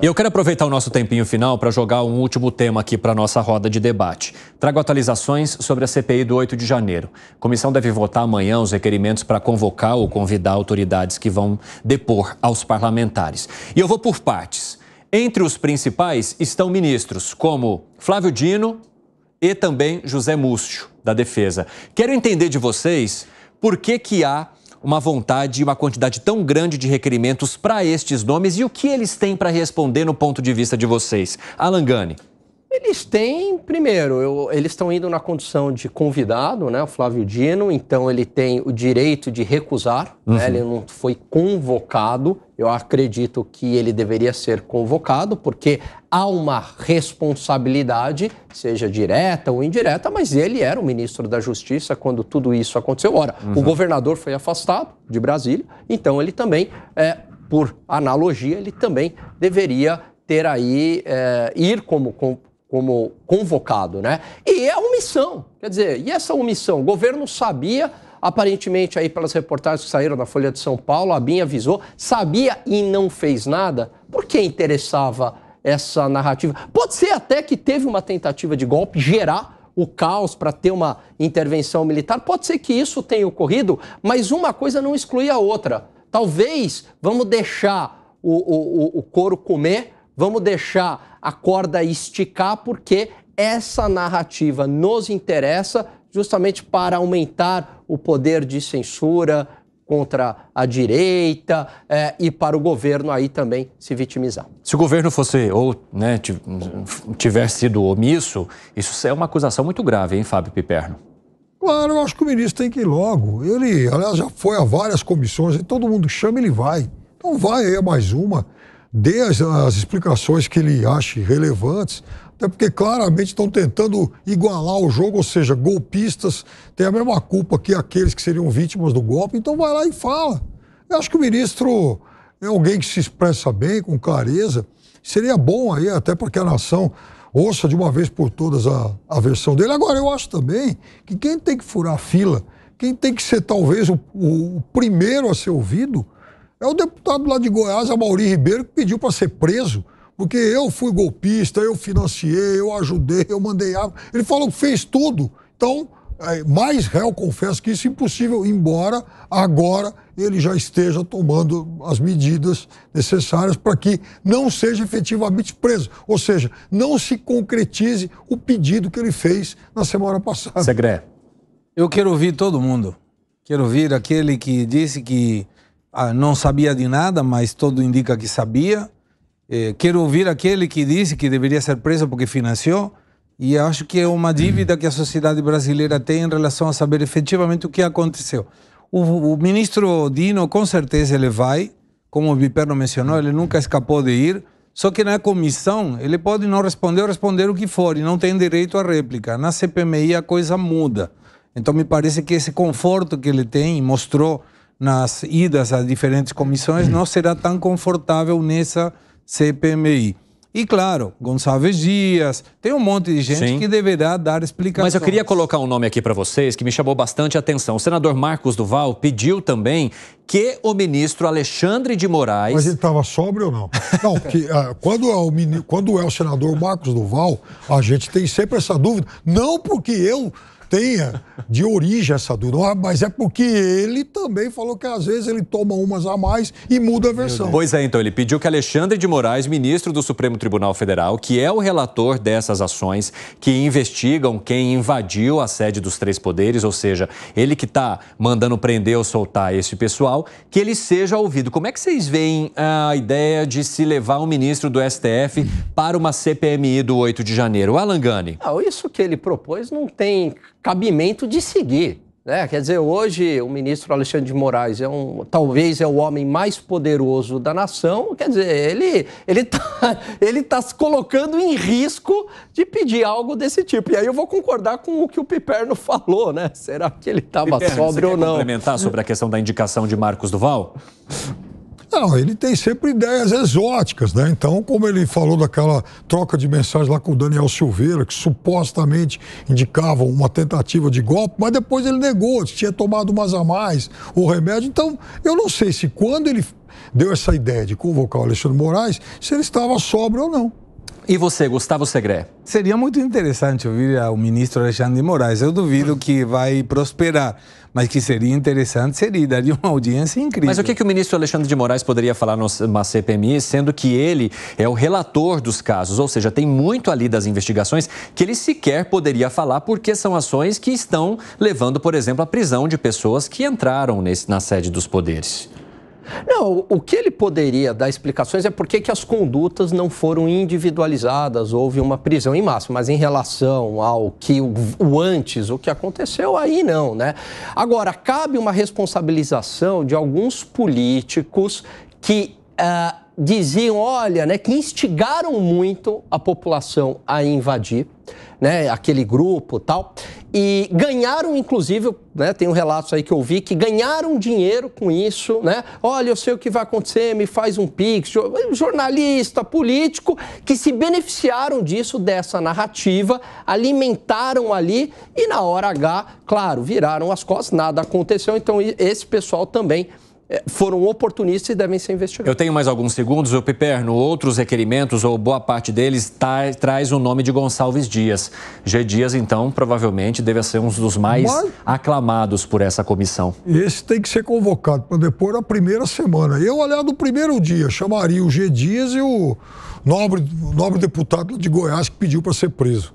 E eu quero aproveitar o nosso tempinho final para jogar um último tema aqui para a nossa roda de debate. Trago atualizações sobre a CPI do 8 de janeiro. A comissão deve votar amanhã os requerimentos para convocar ou convidar autoridades que vão depor aos parlamentares. E eu vou por partes. Entre os principais estão ministros como Flávio Dino e também José Múcio, da Defesa. Quero entender de vocês por que, que há uma vontade e uma quantidade tão grande de requerimentos para estes nomes e o que eles têm para responder no ponto de vista de vocês. Alangani. Eles têm, primeiro, eu, eles estão indo na condição de convidado, né? O Flávio Dino, então ele tem o direito de recusar, né, uhum. né, ele não foi convocado. Eu acredito que ele deveria ser convocado, porque há uma responsabilidade, seja direta ou indireta, mas ele era o ministro da Justiça quando tudo isso aconteceu. Ora, uhum. o governador foi afastado de Brasília, então ele também, é, por analogia, ele também deveria ter aí, é, ir como, como como convocado, né? E é omissão. Quer dizer, e essa omissão? É o governo sabia, aparentemente aí pelas reportagens que saíram da Folha de São Paulo, a BIM avisou, sabia e não fez nada. Por que interessava essa narrativa? Pode ser até que teve uma tentativa de golpe gerar o caos para ter uma intervenção militar. Pode ser que isso tenha ocorrido, mas uma coisa não exclui a outra. Talvez vamos deixar o, o, o couro comer, vamos deixar a corda esticar, porque essa narrativa nos interessa justamente para aumentar o poder de censura contra a direita é, e para o governo aí também se vitimizar. Se o governo fosse ou né, tivesse sido omisso, isso é uma acusação muito grave, hein, Fábio Piperno? Claro, eu acho que o ministro tem que ir logo. Ele, aliás, já foi a várias comissões, todo mundo chama, ele vai. Então vai aí a mais uma dê as, as explicações que ele ache relevantes, até porque claramente estão tentando igualar o jogo, ou seja, golpistas têm a mesma culpa que aqueles que seriam vítimas do golpe, então vai lá e fala. Eu acho que o ministro é alguém que se expressa bem, com clareza. Seria bom aí até para que a nação ouça de uma vez por todas a, a versão dele. Agora, eu acho também que quem tem que furar a fila, quem tem que ser talvez o, o primeiro a ser ouvido, é o deputado lá de Goiás, Amauri Ribeiro, que pediu para ser preso, porque eu fui golpista, eu financiei, eu ajudei, eu mandei água. Ele falou que fez tudo. Então, é, mais réu, confesso que isso é impossível, embora agora ele já esteja tomando as medidas necessárias para que não seja efetivamente preso. Ou seja, não se concretize o pedido que ele fez na semana passada. Segré. Eu quero ouvir todo mundo. Quero ouvir aquele que disse que ah, não sabia de nada, mas todo indica que sabia. Eh, quero ouvir aquele que disse que deveria ser preso porque financiou. E acho que é uma dívida que a sociedade brasileira tem em relação a saber efetivamente o que aconteceu. O, o ministro Dino, com certeza, ele vai, como o Viperno mencionou, ele nunca escapou de ir. Só que na comissão, ele pode não responder ou responder o que for, e não tem direito à réplica. Na CPMI, a coisa muda. Então, me parece que esse conforto que ele tem, mostrou nas idas às diferentes comissões não será tão confortável nessa CPMI. E claro, Gonçalves Dias, tem um monte de gente Sim. que deverá dar explicações. Mas eu queria colocar um nome aqui para vocês que me chamou bastante atenção. O senador Marcos Duval pediu também que o ministro Alexandre de Moraes. Mas ele estava sóbrio ou não? Não, que, uh, quando, é o mini... quando é o senador Marcos Duval, a gente tem sempre essa dúvida. Não porque eu tenha de origem essa dúvida. Ah, mas é porque ele também falou que às vezes ele toma umas a mais e muda a versão. Pois é, então, ele pediu que Alexandre de Moraes, ministro do Supremo Tribunal Federal, que é o relator dessas ações que investigam quem invadiu a sede dos três poderes, ou seja, ele que está mandando prender ou soltar esse pessoal, que ele seja ouvido. Como é que vocês veem a ideia de se levar um ministro do STF para uma CPMI do 8 de janeiro? Alangani. Ah, isso que ele propôs não tem cabimento de seguir. Né? Quer dizer, hoje o ministro Alexandre de Moraes é um, talvez é o homem mais poderoso da nação. Quer dizer, ele ele tá, ele tá se colocando em risco de pedir algo desse tipo. E aí eu vou concordar com o que o Piperno falou, né? Será que ele estava sóbrio ou não? Complementar sobre a questão da indicação de Marcos Duval? Não, ele tem sempre ideias exóticas, né? Então, como ele falou daquela troca de mensagens lá com o Daniel Silveira, que supostamente indicavam uma tentativa de golpe, mas depois ele negou, tinha tomado umas a mais, o remédio. Então, eu não sei se quando ele deu essa ideia de convocar o Alexandre Moraes, se ele estava sóbrio ou não. E você, Gustavo Segré? Seria muito interessante ouvir o ministro Alexandre de Moraes. Eu duvido que vai prosperar, mas que seria interessante, seria, daria uma audiência incrível. Mas o que, que o ministro Alexandre de Moraes poderia falar numa CPMI, sendo que ele é o relator dos casos, ou seja, tem muito ali das investigações que ele sequer poderia falar, porque são ações que estão levando, por exemplo, à prisão de pessoas que entraram nesse, na sede dos poderes. Não, o que ele poderia dar explicações é por que as condutas não foram individualizadas, houve uma prisão em massa, mas em relação ao que o, o, antes, o que aconteceu, aí não, né? Agora, cabe uma responsabilização de alguns políticos que. Uh, diziam, olha, né, que instigaram muito a população a invadir, né, aquele grupo tal, e ganharam, inclusive, né, tem um relato aí que eu vi, que ganharam dinheiro com isso, né, olha, eu sei o que vai acontecer, me faz um pix, jornalista, político, que se beneficiaram disso, dessa narrativa, alimentaram ali, e na hora H, claro, viraram as costas, nada aconteceu, então esse pessoal também é, foram oportunistas e devem ser investigados. Eu tenho mais alguns segundos. O Piperno, outros requerimentos, ou boa parte deles, tá, traz o nome de Gonçalves Dias. G. Dias, então, provavelmente deve ser um dos mais Mas... aclamados por essa comissão. Esse tem que ser convocado para depor a primeira semana. Eu, aliás, do primeiro dia, chamaria o G. Dias e o nobre, nobre deputado de Goiás que pediu para ser preso.